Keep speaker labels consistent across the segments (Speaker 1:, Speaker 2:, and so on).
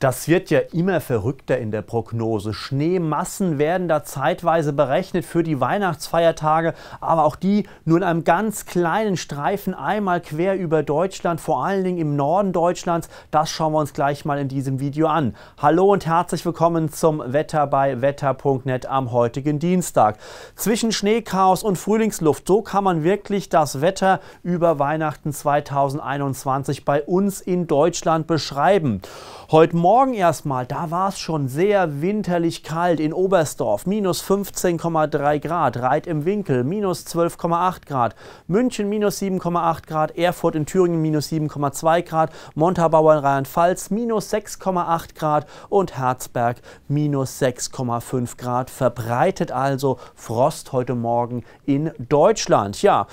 Speaker 1: Das wird ja immer verrückter in der Prognose. Schneemassen werden da zeitweise berechnet für die Weihnachtsfeiertage, aber auch die nur in einem ganz kleinen Streifen einmal quer über Deutschland, vor allen Dingen im Norden Deutschlands. Das schauen wir uns gleich mal in diesem Video an. Hallo und herzlich willkommen zum Wetter bei wetter.net am heutigen Dienstag. Zwischen Schneechaos und Frühlingsluft, so kann man wirklich das Wetter über Weihnachten 2021 bei uns in Deutschland beschreiben. Heute Morgen erstmal, da war es schon sehr winterlich kalt in Oberstdorf. Minus 15,3 Grad, Reit im Winkel, minus 12,8 Grad, München minus 7,8 Grad, Erfurt in Thüringen minus 7,2 Grad, Montabaur in Rheinland-Pfalz minus 6,8 Grad und Herzberg minus 6,5 Grad. Verbreitet also Frost heute Morgen in Deutschland. Ja,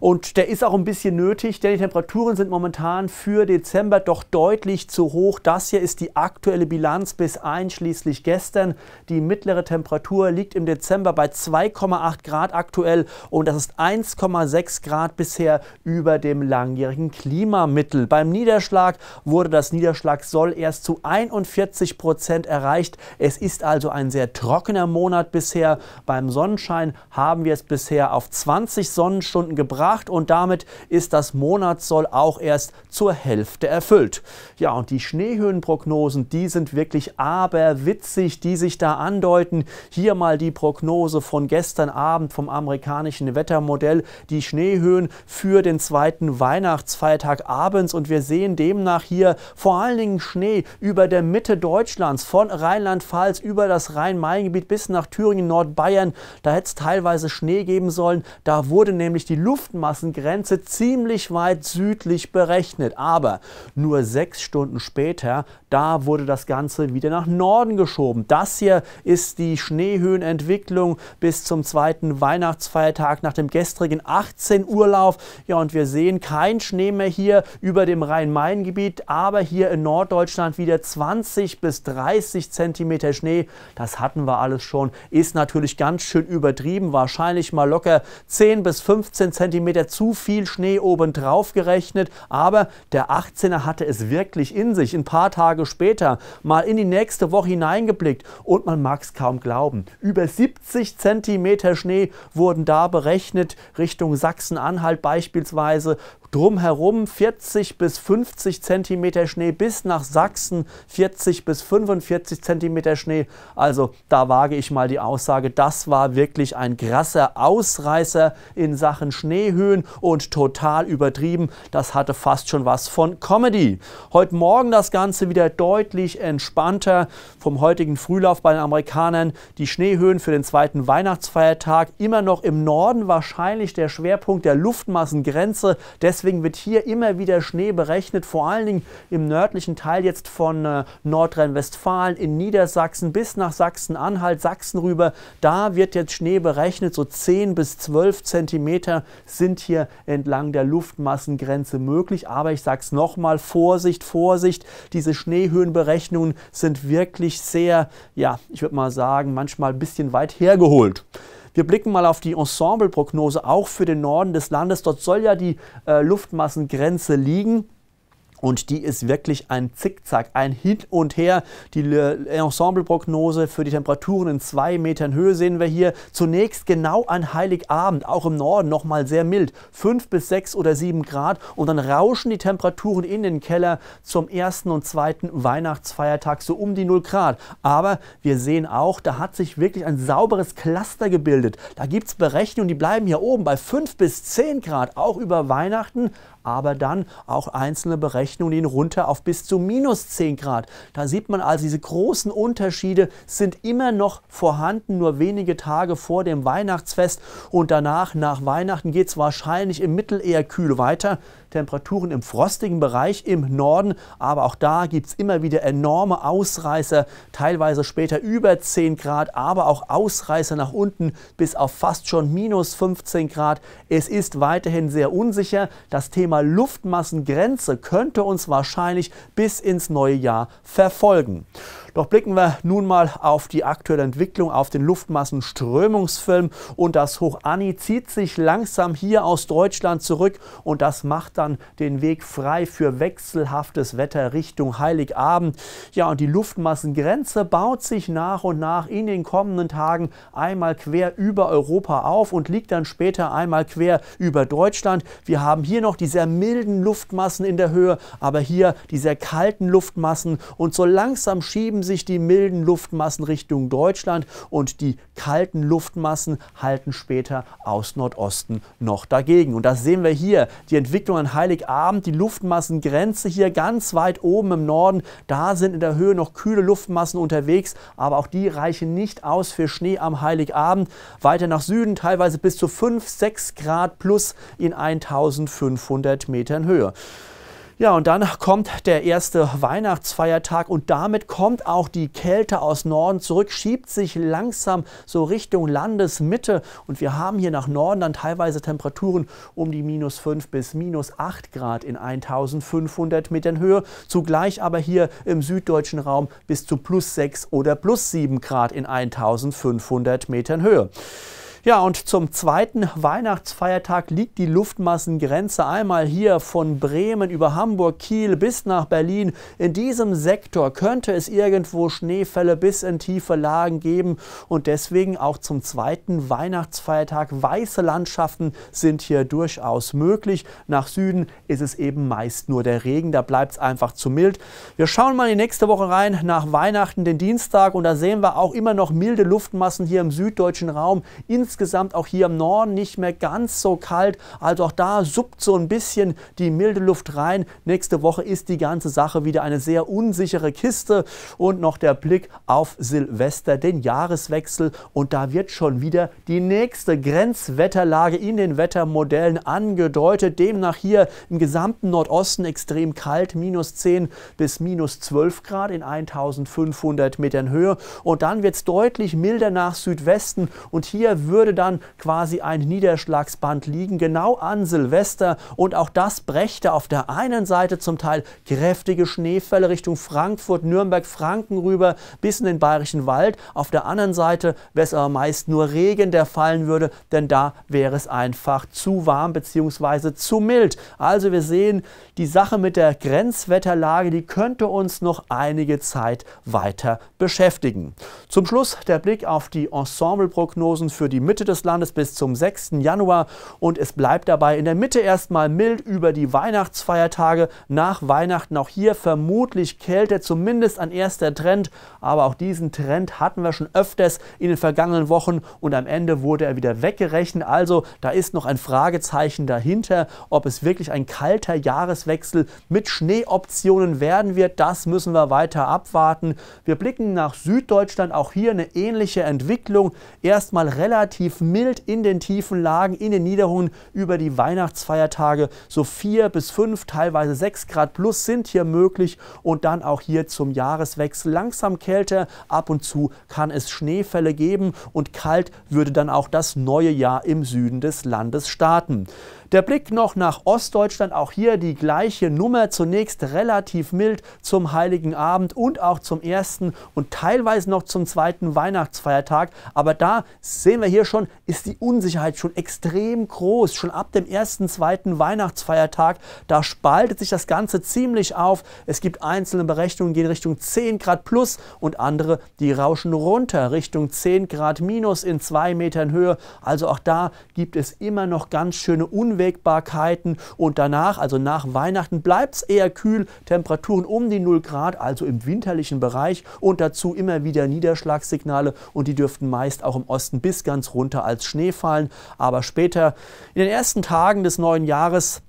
Speaker 1: und der ist auch ein bisschen nötig, denn die Temperaturen sind momentan für Dezember doch deutlich zu hoch. Das hier ist die aktuelle Bilanz bis einschließlich gestern. Die mittlere Temperatur liegt im Dezember bei 2,8 Grad aktuell und das ist 1,6 Grad bisher über dem langjährigen Klimamittel. Beim Niederschlag wurde das Niederschlagsoll erst zu 41 Prozent erreicht. Es ist also ein sehr trockener Monat bisher. Beim Sonnenschein haben wir es bisher auf 20 Sonnenstunden gebracht und damit ist das Monatssoll auch erst zur Hälfte erfüllt. Ja, und die Schneehöhenprognose Prognosen, die sind wirklich aberwitzig, die sich da andeuten. Hier mal die Prognose von gestern Abend vom amerikanischen Wettermodell, die Schneehöhen für den zweiten Weihnachtsfeiertag abends. Und wir sehen demnach hier vor allen Dingen Schnee über der Mitte Deutschlands, von Rheinland-Pfalz über das Rhein-Main-Gebiet bis nach Thüringen, Nordbayern. Da hätte es teilweise Schnee geben sollen. Da wurde nämlich die Luftmassengrenze ziemlich weit südlich berechnet. Aber nur sechs Stunden später, da wurde das Ganze wieder nach Norden geschoben. Das hier ist die Schneehöhenentwicklung bis zum zweiten Weihnachtsfeiertag nach dem gestrigen 18 Urlauf. Ja, und wir sehen kein Schnee mehr hier über dem Rhein-Main-Gebiet, aber hier in Norddeutschland wieder 20 bis 30 Zentimeter Schnee. Das hatten wir alles schon. Ist natürlich ganz schön übertrieben, wahrscheinlich mal locker 10 bis 15 Zentimeter zu viel Schnee obendrauf gerechnet. Aber der 18er hatte es wirklich in sich. Ein paar Tage später später mal in die nächste Woche hineingeblickt und man mag es kaum glauben. Über 70 Zentimeter Schnee wurden da berechnet, Richtung Sachsen-Anhalt beispielsweise Drumherum 40 bis 50 Zentimeter Schnee, bis nach Sachsen 40 bis 45 Zentimeter Schnee. Also da wage ich mal die Aussage, das war wirklich ein krasser Ausreißer in Sachen Schneehöhen und total übertrieben. Das hatte fast schon was von Comedy. Heute Morgen das Ganze wieder deutlich entspannter. Vom heutigen Frühlauf bei den Amerikanern die Schneehöhen für den zweiten Weihnachtsfeiertag immer noch im Norden wahrscheinlich der Schwerpunkt der Luftmassengrenze. Deswegen Deswegen wird hier immer wieder Schnee berechnet, vor allen Dingen im nördlichen Teil jetzt von äh, Nordrhein-Westfalen in Niedersachsen bis nach Sachsen-Anhalt, Sachsen rüber. Da wird jetzt Schnee berechnet, so 10 bis 12 Zentimeter sind hier entlang der Luftmassengrenze möglich. Aber ich sage es nochmal, Vorsicht, Vorsicht, diese Schneehöhenberechnungen sind wirklich sehr, ja, ich würde mal sagen, manchmal ein bisschen weit hergeholt. Wir blicken mal auf die Ensembleprognose auch für den Norden des Landes. Dort soll ja die äh, Luftmassengrenze liegen. Und die ist wirklich ein Zickzack, ein Hin und Her. Die Ensembleprognose für die Temperaturen in zwei Metern Höhe sehen wir hier. Zunächst genau an Heiligabend, auch im Norden nochmal sehr mild, fünf bis sechs oder sieben Grad. Und dann rauschen die Temperaturen in den Keller zum ersten und zweiten Weihnachtsfeiertag so um die null Grad. Aber wir sehen auch, da hat sich wirklich ein sauberes Cluster gebildet. Da gibt es Berechnungen, die bleiben hier oben bei fünf bis zehn Grad, auch über Weihnachten aber dann auch einzelne Berechnungen hin runter auf bis zu minus 10 Grad. Da sieht man also, diese großen Unterschiede sind immer noch vorhanden, nur wenige Tage vor dem Weihnachtsfest und danach, nach Weihnachten, geht es wahrscheinlich im Mittel eher kühl weiter. Temperaturen im frostigen Bereich im Norden, aber auch da gibt es immer wieder enorme Ausreißer, teilweise später über 10 Grad, aber auch Ausreißer nach unten bis auf fast schon minus 15 Grad. Es ist weiterhin sehr unsicher. Das Thema Thema Luftmassengrenze könnte uns wahrscheinlich bis ins neue Jahr verfolgen. Doch blicken wir nun mal auf die aktuelle Entwicklung, auf den Luftmassenströmungsfilm und das Hochani zieht sich langsam hier aus Deutschland zurück und das macht dann den Weg frei für wechselhaftes Wetter Richtung Heiligabend. Ja, und die Luftmassengrenze baut sich nach und nach in den kommenden Tagen einmal quer über Europa auf und liegt dann später einmal quer über Deutschland. Wir haben hier noch die sehr milden Luftmassen in der Höhe, aber hier die sehr kalten Luftmassen und so langsam schieben verschieben sich die milden Luftmassen Richtung Deutschland und die kalten Luftmassen halten später aus Nordosten noch dagegen. Und das sehen wir hier, die Entwicklung an Heiligabend, die Luftmassengrenze hier ganz weit oben im Norden, da sind in der Höhe noch kühle Luftmassen unterwegs, aber auch die reichen nicht aus für Schnee am Heiligabend. Weiter nach Süden teilweise bis zu 5, 6 Grad plus in 1500 Metern Höhe. Ja, und dann kommt der erste Weihnachtsfeiertag und damit kommt auch die Kälte aus Norden zurück, schiebt sich langsam so Richtung Landesmitte und wir haben hier nach Norden dann teilweise Temperaturen um die minus 5 bis minus 8 Grad in 1500 Metern Höhe, zugleich aber hier im süddeutschen Raum bis zu plus 6 oder plus 7 Grad in 1500 Metern Höhe. Ja, und zum zweiten Weihnachtsfeiertag liegt die Luftmassengrenze einmal hier von Bremen über Hamburg, Kiel bis nach Berlin. In diesem Sektor könnte es irgendwo Schneefälle bis in tiefe Lagen geben und deswegen auch zum zweiten Weihnachtsfeiertag weiße Landschaften sind hier durchaus möglich. Nach Süden ist es eben meist nur der Regen, da bleibt es einfach zu mild. Wir schauen mal in die nächste Woche rein nach Weihnachten, den Dienstag und da sehen wir auch immer noch milde Luftmassen hier im süddeutschen Raum. Ins insgesamt auch hier im Norden nicht mehr ganz so kalt. Also auch da suppt so ein bisschen die milde Luft rein. Nächste Woche ist die ganze Sache wieder eine sehr unsichere Kiste. Und noch der Blick auf Silvester, den Jahreswechsel. Und da wird schon wieder die nächste Grenzwetterlage in den Wettermodellen angedeutet. Demnach hier im gesamten Nordosten extrem kalt, minus 10 bis minus 12 Grad in 1500 Metern Höhe. Und dann wird es deutlich milder nach Südwesten. Und hier wird würde dann quasi ein Niederschlagsband liegen, genau an Silvester. Und auch das brächte auf der einen Seite zum Teil kräftige Schneefälle Richtung Frankfurt, Nürnberg, Franken rüber bis in den Bayerischen Wald. Auf der anderen Seite wäre es aber meist nur Regen, der fallen würde, denn da wäre es einfach zu warm bzw. zu mild. Also wir sehen, die Sache mit der Grenzwetterlage, die könnte uns noch einige Zeit weiter beschäftigen. Zum Schluss der Blick auf die Ensembleprognosen für die Mitte Mitte des Landes bis zum 6. Januar und es bleibt dabei in der Mitte erstmal mild über die Weihnachtsfeiertage. Nach Weihnachten auch hier vermutlich Kälte, zumindest ein erster Trend. Aber auch diesen Trend hatten wir schon öfters in den vergangenen Wochen und am Ende wurde er wieder weggerechnet. Also da ist noch ein Fragezeichen dahinter, ob es wirklich ein kalter Jahreswechsel mit Schneeoptionen werden wird. Das müssen wir weiter abwarten. Wir blicken nach Süddeutschland, auch hier eine ähnliche Entwicklung. Erstmal relativ relativ mild in den tiefen Lagen, in den Niederungen über die Weihnachtsfeiertage. So 4 bis 5, teilweise 6 Grad plus sind hier möglich und dann auch hier zum Jahreswechsel langsam kälter. Ab und zu kann es Schneefälle geben und kalt würde dann auch das neue Jahr im Süden des Landes starten. Der Blick noch nach Ostdeutschland, auch hier die gleiche Nummer, zunächst relativ mild zum Heiligen Abend und auch zum ersten und teilweise noch zum zweiten Weihnachtsfeiertag. Aber da sehen wir hier schon, ist die Unsicherheit schon extrem groß. Schon ab dem ersten, zweiten Weihnachtsfeiertag, da spaltet sich das Ganze ziemlich auf. Es gibt einzelne Berechnungen, die gehen Richtung 10 Grad plus und andere, die rauschen runter Richtung 10 Grad minus in zwei Metern Höhe. Also auch da gibt es immer noch ganz schöne Unwägbarkeiten Unwägbarkeiten und danach, also nach Weihnachten, bleibt es eher kühl, Temperaturen um die 0 Grad, also im winterlichen Bereich und dazu immer wieder Niederschlagssignale und die dürften meist auch im Osten bis ganz runter als Schnee fallen. Aber später in den ersten Tagen des neuen Jahres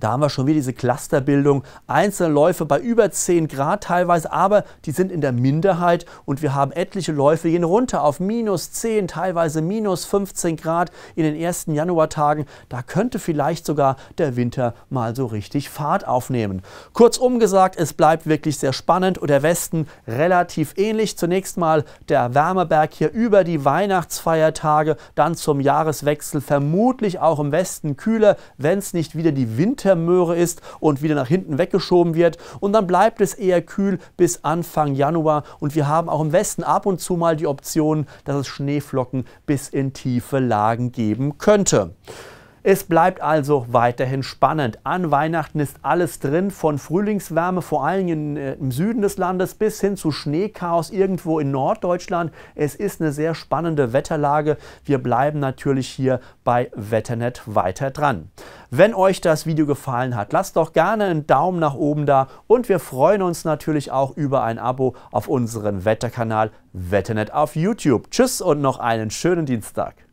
Speaker 1: da haben wir schon wieder diese Clusterbildung. Einzelne Läufe bei über 10 Grad teilweise, aber die sind in der Minderheit und wir haben etliche Läufe, gehen runter auf minus 10, teilweise minus 15 Grad in den ersten Januartagen. Da könnte vielleicht sogar der Winter mal so richtig Fahrt aufnehmen. Kurzum gesagt, es bleibt wirklich sehr spannend und der Westen relativ ähnlich. Zunächst mal der Wärmeberg hier über die Weihnachtsfeiertage, dann zum Jahreswechsel vermutlich auch im Westen kühler, wenn es nicht wieder die Winter hinter Möhre ist und wieder nach hinten weggeschoben wird. Und dann bleibt es eher kühl bis Anfang Januar. Und wir haben auch im Westen ab und zu mal die Option, dass es Schneeflocken bis in tiefe Lagen geben könnte. Es bleibt also weiterhin spannend. An Weihnachten ist alles drin, von Frühlingswärme vor allen Dingen äh, im Süden des Landes bis hin zu Schneechaos irgendwo in Norddeutschland. Es ist eine sehr spannende Wetterlage. Wir bleiben natürlich hier bei Wetternet weiter dran. Wenn euch das Video gefallen hat, lasst doch gerne einen Daumen nach oben da und wir freuen uns natürlich auch über ein Abo auf unseren Wetterkanal Wetternet auf YouTube. Tschüss und noch einen schönen Dienstag.